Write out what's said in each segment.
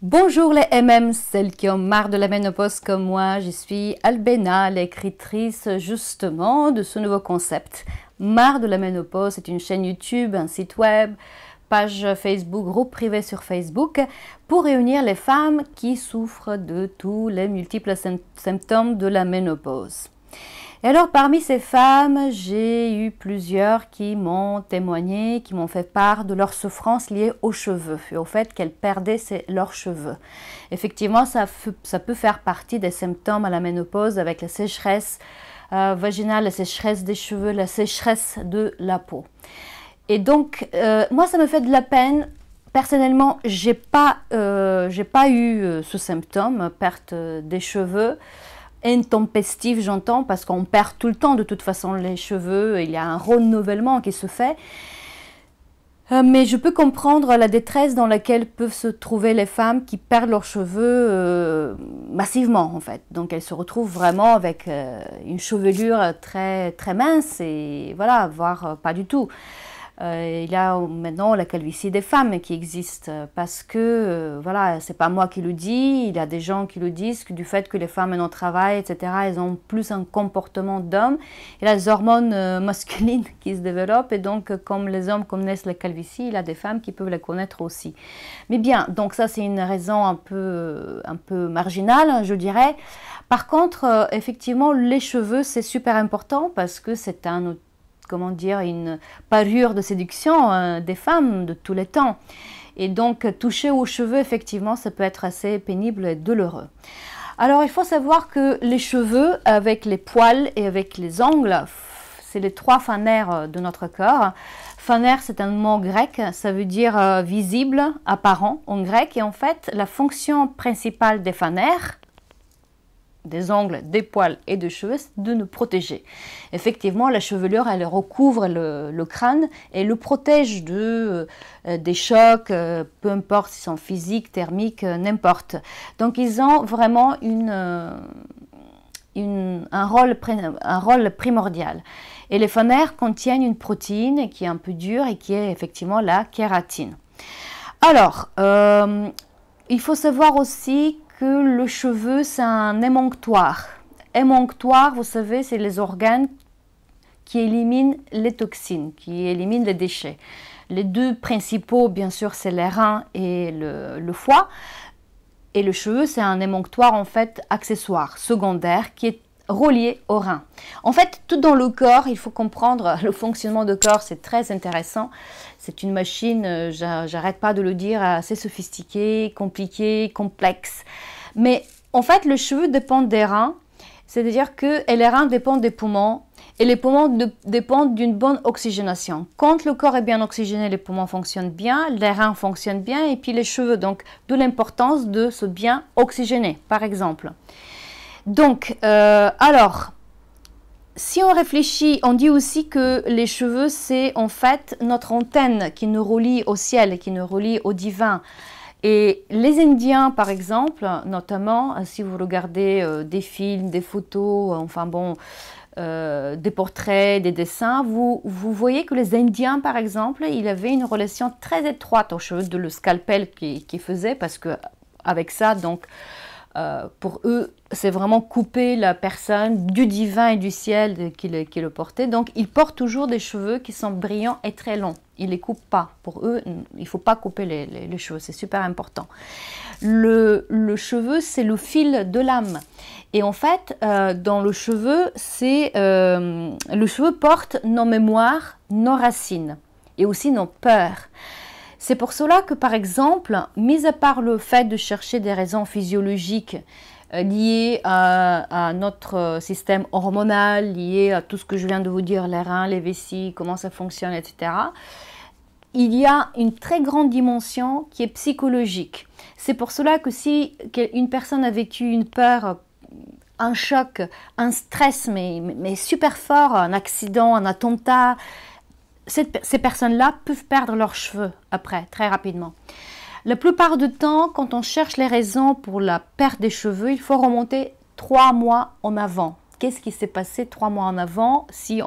Bonjour les MM, celles qui ont marre de la ménopause comme moi, je suis Albena, l'écritrice justement de ce nouveau concept. Marre de la ménopause, c'est une chaîne YouTube, un site web, page Facebook, groupe privé sur Facebook, pour réunir les femmes qui souffrent de tous les multiples symptômes de la ménopause. Et alors parmi ces femmes, j'ai eu plusieurs qui m'ont témoigné, qui m'ont fait part de leurs souffrances liées aux cheveux et au fait qu'elles perdaient leurs cheveux. Effectivement, ça, peut faire partie des symptômes à la ménopause avec la sécheresse euh, vaginale, la sécheresse des cheveux, la sécheresse de la peau. Et donc, euh, moi, ça me fait de la peine personnellement, j'ai pas, euh, pas eu ce symptôme, perte des cheveux intempestive, j'entends, parce qu'on perd tout le temps de toute façon les cheveux, il y a un renouvellement qui se fait. Euh, mais je peux comprendre la détresse dans laquelle peuvent se trouver les femmes qui perdent leurs cheveux euh, massivement en fait. Donc elles se retrouvent vraiment avec euh, une chevelure très très mince et voilà, voire pas du tout. Euh, il y a maintenant la calvitie des femmes qui existe euh, parce que euh, voilà, c'est pas moi qui le dis, il y a des gens qui le disent que du fait que les femmes en travail, etc., elles ont plus un comportement d'homme. Il y a des hormones masculines qui se développent et donc comme les hommes connaissent la calvitie, il y a des femmes qui peuvent la connaître aussi. Mais bien, donc ça c'est une raison un peu un peu marginale, hein, je dirais. Par contre, effectivement, les cheveux c'est super important parce que c'est un outil comment dire, une parure de séduction euh, des femmes de tous les temps. Et donc, toucher aux cheveux, effectivement, ça peut être assez pénible et douloureux. Alors, il faut savoir que les cheveux, avec les poils et avec les ongles, c'est les trois fanères euh, de notre corps. Faner, c'est un mot grec, ça veut dire euh, visible, apparent en grec. Et en fait, la fonction principale des fanères, des ongles, des poils et des cheveux, de nous protéger. Effectivement, la chevelure, elle recouvre le, crâne et le protège de, euh, des chocs, euh, peu importe s'ils sont physiques, thermiques, euh, n'importe. Donc, ils ont vraiment une, un, rôle, un rôle primordial. Et les phonères contiennent une protéine qui est un peu dure et qui est effectivement la kératine. Alors, il faut savoir aussi que le cheveu, c'est un émonctoire. Émonctoire, vous savez, c'est les organes qui éliminent les toxines, qui éliminent les déchets. Les deux principaux, bien sûr, c'est les reins et le, le foie. Et le cheveu, c'est un émonctoire en fait accessoire, secondaire, qui est relié au reins En fait, tout dans le corps, il faut comprendre le fonctionnement de corps, c'est très intéressant. C'est une machine, euh, j'arrête pas de le dire, assez sophistiquée, compliquée, complexe. Mais en fait, le cheveu dépend des reins, c'est-à-dire que les reins dépendent des poumons, et les poumons dépendent d'une bonne oxygénation. Quand le corps est bien oxygéné, les poumons fonctionnent bien, les reins fonctionnent bien, et puis les cheveux. Donc, de l'importance de se bien oxygéner, par exemple. Donc, euh, alors, si on réfléchit, on dit aussi que les cheveux, c'est en fait notre antenne qui nous relie au ciel, qui nous relie au divin. Et les Indiens, par exemple, notamment, hein, si vous regardez euh, des films, des photos, euh, enfin bon, des portraits, des dessins, vous, voyez que les Indiens, par exemple, ils avaient une relation très étroite aux cheveux, de le scalpel qu'ils qui faisaient, parce que avec ça, donc, euh, pour eux, c'est vraiment couper la personne du divin et du ciel qui, le, portait. Donc, ils portent toujours des cheveux qui sont brillants et très longs. Ils ne les coupent pas. Pour eux, il ne faut pas couper les, cheveux. C'est super important. Le, cheveu, c'est le fil de l'âme. Et en fait, euh, dans le cheveu, c'est euh, le cheveu porte nos mémoires, nos racines et aussi nos peurs. C'est pour cela que, par exemple, mis à part le fait de chercher des raisons physiologiques euh, liées à, notre euh, système hormonal, liées à tout ce que je viens de vous dire, les reins, les vessies, comment ça fonctionne, etc., il y a une très grande dimension qui est psychologique. C'est pour cela que si une personne a vécu une peur un choc, un stress, mais, super fort, un accident, un attentat, ces personnes-là peuvent perdre leurs cheveux après, très rapidement. La plupart du temps, quand on cherche les raisons pour la perte des cheveux, il faut remonter trois mois en avant. Qu'est-ce qui s'est passé trois mois en avant si,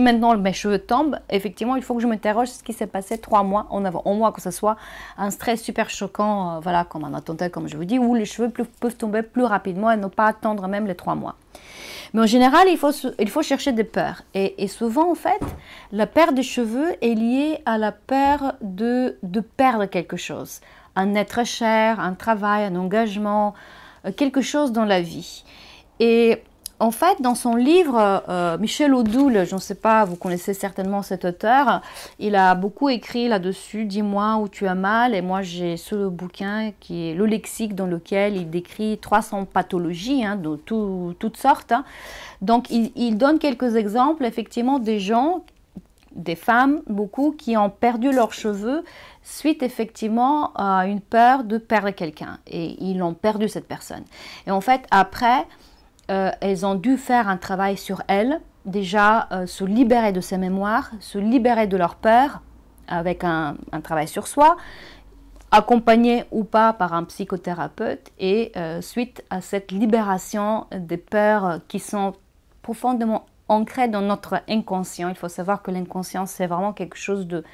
maintenant mes cheveux tombent, effectivement, il faut que je m'interroge ce qui s'est passé trois mois en avant. Au moins que ce soit un stress super choquant, euh, voilà, comme un attentat, comme je vous dis, où les cheveux peuvent tomber plus rapidement et ne pas attendre même les trois mois. Mais en général, il faut, chercher des peurs. Et, souvent, en fait, la peur des cheveux est liée à la peur de, de perdre quelque chose. Un être cher, un travail, un engagement, euh, quelque chose dans la vie. Et en fait, dans son livre, euh, Michel Odoul, je ne sais pas, vous connaissez certainement cet auteur, il a beaucoup écrit là-dessus, Dis-moi où tu as mal, et moi j'ai ce bouquin qui est le lexique dans lequel il décrit 300 pathologies hein, de toutes sortes. Hein. Donc il, il donne quelques exemples effectivement des gens des femmes, beaucoup, qui ont perdu leurs cheveux suite effectivement à une peur de perdre quelqu'un. Et ils ont perdu cette personne. Et en fait, après, euh, elles ont dû faire un travail sur elles, déjà euh, se libérer de ces mémoires, se libérer de leurs peurs avec un, travail sur soi, accompagné ou pas par un psychothérapeute, et euh, suite à cette libération des peurs qui sont profondément ancrées dans notre inconscient, il faut savoir que l'inconscient c'est vraiment quelque chose de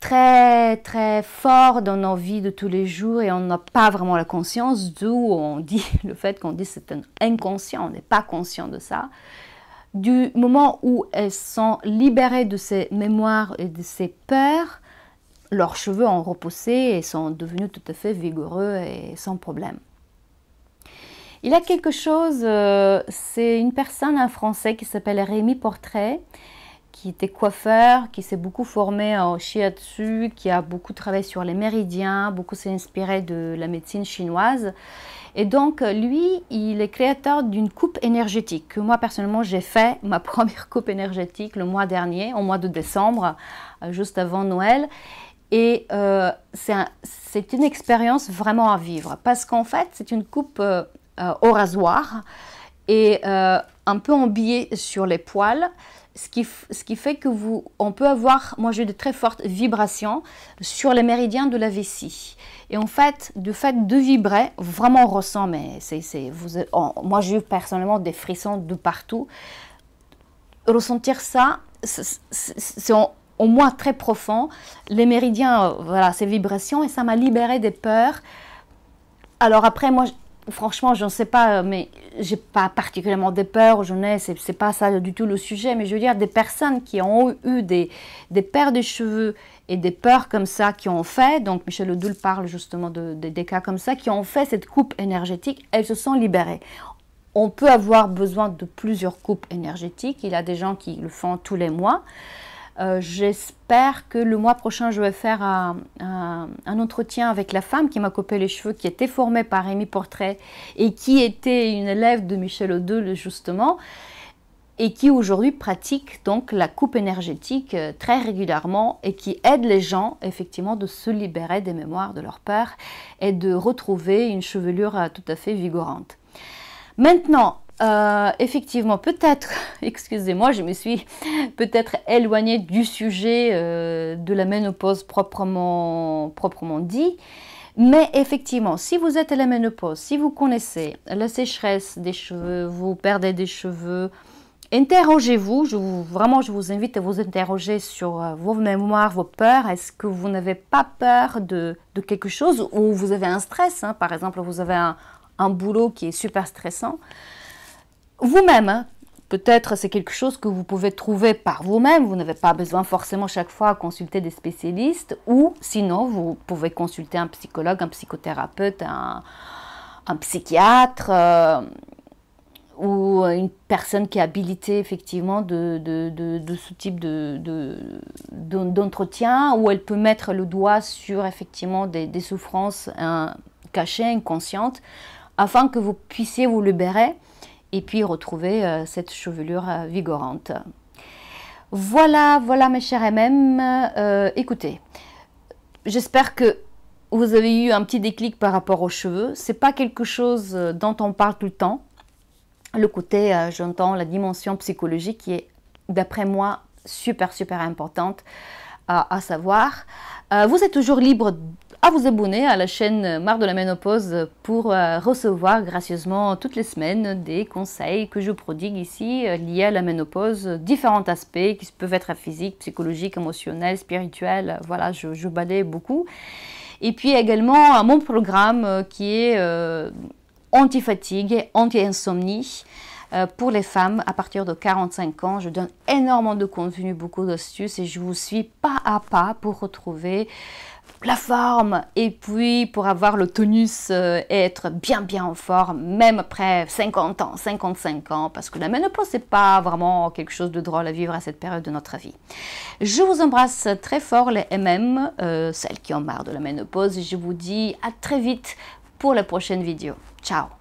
très très fort dans nos vies de tous les jours et on n'a pas vraiment la conscience d'où on dit le fait qu'on dit c'est un inconscient, on n'est pas conscient de ça. Du moment où elles sont libérées de ces mémoires et de ces peurs, leurs cheveux ont repoussé et sont devenus tout à fait vigoureux et sans problème. Il a quelque chose, euh, c'est une personne, un Français qui s'appelle Rémi Portrait, qui était coiffeur, qui s'est beaucoup formé en shiatsu, qui a beaucoup travaillé sur les méridiens, beaucoup s'est inspiré de la médecine chinoise. Et donc, lui, il est créateur d'une coupe énergétique que moi, personnellement, j'ai fait ma première coupe énergétique le mois dernier, au mois de décembre, euh, juste avant Noël. Et euh, c'est une expérience vraiment à vivre parce qu'en fait, c'est une coupe au euh, euh, rasoir. Et un peu en biais sur les poils, ce qui, ce qui fait que vous, on peut avoir, moi j'ai de très fortes vibrations sur les méridiens de la vessie. Et en fait, du fait de vibrer, vraiment ressent, mais c'est, vous, moi j'ai personnellement des frissons de partout. Ressentir ça, c'est, au moins très profond. Les méridiens, euh, voilà, ces vibrations, et ça m'a libéré des peurs. Alors après, moi, franchement, je ne sais pas, euh, mais j'ai pas particulièrement des peurs, je n'ai, c'est pas ça du tout le sujet, mais je veux dire des personnes qui ont eu des, des paires de cheveux et des peurs comme ça qui ont fait, donc Michel Odoul parle justement des cas comme ça, qui ont fait cette coupe énergétique, elles se sont libérées. On peut avoir besoin de plusieurs coupes énergétiques, il y a des gens qui le font tous les mois. Euh, j'espère que le mois prochain, je vais faire un, entretien avec la femme qui m'a coupé les cheveux, qui était formée par Amy Portrait et qui était une élève de Michel O'Doul, justement, et qui aujourd'hui pratique donc la coupe énergétique euh, très régulièrement et qui aide les gens effectivement de se libérer des mémoires de leur père et de retrouver une chevelure euh, tout à fait vigorante. Maintenant, euh, effectivement, peut-être, excusez-moi, je me suis peut-être éloignée du sujet euh, de la ménopause proprement, dit. Mais effectivement, si vous êtes à la ménopause, si vous connaissez la sécheresse des cheveux, vous perdez des cheveux, interrogez-vous. vraiment, je vous invite à vous interroger sur euh, vos mémoires, vos peurs. Est-ce que vous n'avez pas peur de, quelque chose ou vous avez un stress hein? Par exemple, vous avez un boulot qui est super stressant vous-même, hein. peut-être c'est quelque chose que vous pouvez trouver par vous-même, vous, n'avez pas besoin forcément chaque fois à consulter des spécialistes, ou sinon vous pouvez consulter un psychologue, un psychothérapeute, un, psychiatre. Euh, ou une personne qui est habilitée effectivement de, ce type d'entretien, où elle peut mettre le doigt sur effectivement des, souffrances cachées, inconscientes, afin que vous puissiez vous libérer et puis retrouver euh, cette chevelure euh, vigorante. Voilà, voilà mes chers MM. Euh, écoutez, j'espère que vous avez eu un petit déclic par rapport aux cheveux. C'est pas quelque chose euh, dont on parle tout le temps. Le côté, j'entends la dimension psychologique qui est, d'après moi, super super importante à, savoir. vous êtes toujours libre à vous abonner à la chaîne Marre de la ménopause pour euh, recevoir gracieusement toutes les semaines des conseils que je prodigue ici euh, liés à la ménopause, différents aspects qui peuvent être physiques, psychologiques, émotionnels, spirituels. Euh, voilà, je, je beaucoup. Et puis également mon programme qui est anti-fatigue, anti-insomnie pour les femmes à partir de 45 ans. Je donne énormément de contenu, beaucoup d'astuces et je vous suis pas à pas pour retrouver la forme et puis pour avoir le tonus euh, et être bien bien en forme même après 50 ans, 55 ans parce que la ménopause c'est pas vraiment quelque chose de drôle à vivre à cette période de notre vie. Je vous embrasse très fort les MM, celles qui ont marre de la ménopause. Je vous dis à très vite pour la prochaine vidéo. Ciao